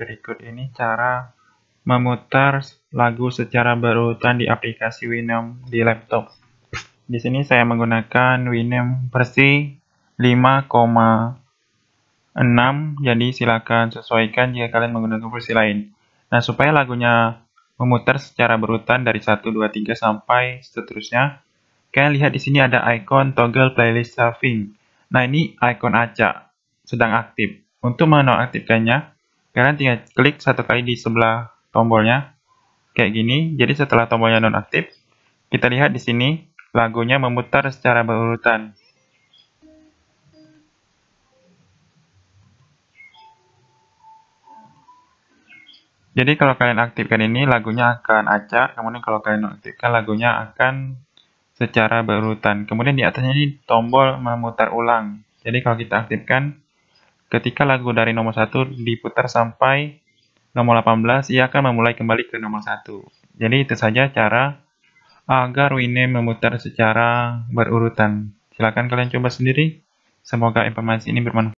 berikut ini cara memutar lagu secara berurutan di aplikasi Winamp di laptop. Di sini saya menggunakan Winamp versi 5,6 jadi silakan sesuaikan jika kalian menggunakan versi lain. Nah, supaya lagunya memutar secara berurutan dari 1 2 3 sampai seterusnya, kalian lihat di sini ada icon toggle playlist saving. Nah, ini icon acak sedang aktif. Untuk menonaktifkannya, kalian tinggal klik satu kali di sebelah tombolnya kayak gini. Jadi setelah tombolnya nonaktif, kita lihat di sini lagunya memutar secara berurutan. Jadi kalau kalian aktifkan ini lagunya akan acak, kemudian kalau kalian nonaktifkan lagunya akan secara berurutan. Kemudian di atasnya ini tombol memutar ulang. Jadi kalau kita aktifkan Ketika lagu dari nomor 1 diputar sampai nomor 18, ia akan memulai kembali ke nomor 1. Jadi itu saja cara agar winnie memutar secara berurutan. Silakan kalian coba sendiri. Semoga informasi ini bermanfaat.